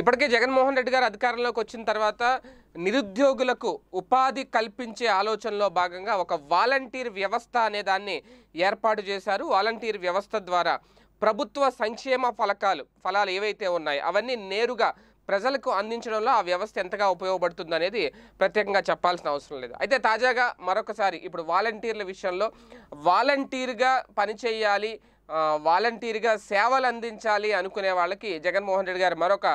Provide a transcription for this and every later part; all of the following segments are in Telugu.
ఇప్పటికే జగన్మోహన్ రెడ్డి గారు అధికారంలోకి వచ్చిన తర్వాత నిరుద్యోగులకు ఉపాధి కల్పించే ఆలోచనలో భాగంగా ఒక వాలంటీర్ వ్యవస్థ అనే దాన్ని ఏర్పాటు చేశారు వాలంటీర్ వ్యవస్థ ద్వారా ప్రభుత్వ సంక్షేమ ఫలకాలు ఫలాలు ఏవైతే ఉన్నాయో అవన్నీ నేరుగా ప్రజలకు అందించడంలో ఆ వ్యవస్థ ఎంతగా ఉపయోగపడుతుంది అనేది ప్రత్యేకంగా చెప్పాల్సిన అవసరం లేదు అయితే తాజాగా మరొకసారి ఇప్పుడు వాలంటీర్ల విషయంలో వాలంటీర్గా పనిచేయాలి వాలంటీర్గా సేవలు అందించాలి అనుకునే వాళ్ళకి జగన్మోహన్ రెడ్డి గారు మరొక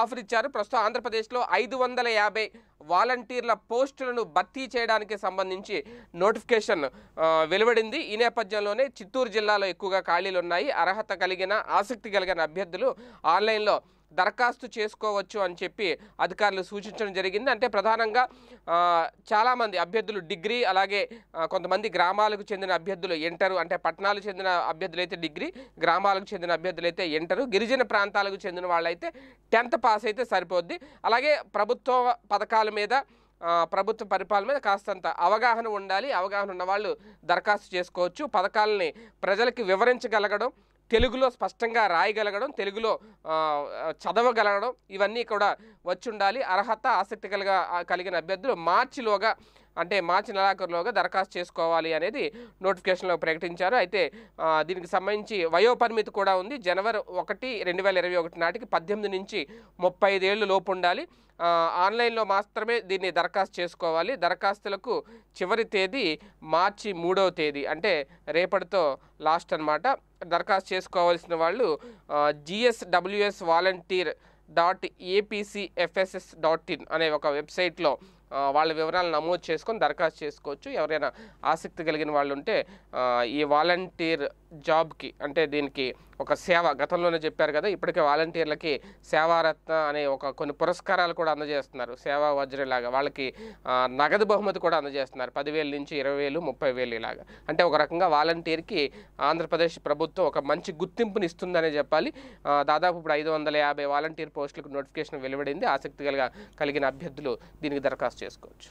ఆఫర్ ఇచ్చారు ప్రస్తుతం ఆంధ్రప్రదేశ్లో ఐదు వందల యాభై వాలంటీర్ల పోస్టులను భర్తీ చేయడానికి సంబంధించి నోటిఫికేషన్ వెలువడింది ఈ నేపథ్యంలోనే చిత్తూరు జిల్లాలో ఎక్కువగా ఖాళీలు ఉన్నాయి అర్హత కలిగిన ఆసక్తి కలిగిన అభ్యర్థులు ఆన్లైన్లో దరఖాస్తు చేసుకోవచ్చు అని చెప్పి అధికారులు సూచించడం జరిగింది అంటే ప్రధానంగా చాలామంది అభ్యర్థులు డిగ్రీ అలాగే కొంతమంది గ్రామాలకు చెందిన అభ్యర్థులు ఎంటరు అంటే పట్టణాలకు చెందిన అభ్యర్థులైతే డిగ్రీ గ్రామాలకు చెందిన అభ్యర్థులు అయితే ఎంటరు గిరిజన ప్రాంతాలకు చెందిన వాళ్ళైతే టెన్త్ పాస్ అయితే సరిపోద్ది అలాగే ప్రభుత్వ పథకాల మీద ప్రభుత్వ పరిపాలన మీద కాస్తంత అవగాహన ఉండాలి అవగాహన ఉన్నవాళ్ళు దరఖాస్తు చేసుకోవచ్చు పథకాలని ప్రజలకి వివరించగలగడం తెలుగులో స్పష్టంగా రాయగలగడం తెలుగులో చదవగలగడం ఇవన్నీ కూడా వచ్చి ఉండాలి అర్హత ఆసక్తి కలిగ కలిగిన అభ్యర్థులు మార్చిలోగా అంటే మార్చి నెలాఖరులోగా దరఖాస్తు చేసుకోవాలి అనేది నోటిఫికేషన్లో ప్రకటించారు అయితే దీనికి సంబంధించి వయోపరిమితి కూడా ఉంది జనవరి ఒకటి రెండు వేల ఇరవై ఒకటి నాటికి పద్దెనిమిది నుంచి ముప్పై ఐదేళ్ళు లోపు ఉండాలి ఆన్లైన్లో మాత్రమే దీన్ని దరఖాస్తు చేసుకోవాలి దరఖాస్తులకు చివరి తేదీ మార్చి మూడవ తేదీ అంటే రేపటితో లాస్ట్ అనమాట దరఖాస్తు చేసుకోవాల్సిన వాళ్ళు GSWS volunteer dot APCFSS dot in అనే ఒక వెబ్సైట్లో వాళ్ళ వివరాలు నమోదు చేసుకొని దరఖాస్తు చేసుకోవచ్చు ఎవరైనా ఆసక్తి కలిగిన వాళ్ళు ఉంటే ఈ వాలంటీర్ జాబ్కి అంటే దీనికి ఒక సేవ గతంలోనే చెప్పారు కదా ఇప్పటికే వాలంటీర్లకి సేవారత్న అనే ఒక కొన్ని పురస్కారాలు కూడా అందజేస్తున్నారు సేవా వజ్రలాగా వాళ్ళకి నగదు బహుమతి కూడా అందజేస్తున్నారు పదివేల నుంచి ఇరవై వేలు ముప్పై వేలు ఇలాగా అంటే ఒక రకంగా వాలంటీర్కి ఆంధ్రప్రదేశ్ ప్రభుత్వం ఒక మంచి గుర్తింపుని ఇస్తుందనే చెప్పాలి దాదాపు ఇప్పుడు ఐదు వందల యాభై వాలంటీర్ పోస్టులకు నోటిఫికేషన్ వెలువడింది ఆసక్తి కలిగిన అభ్యర్థులు దీనికి దరఖాస్తు చేసుకోవచ్చు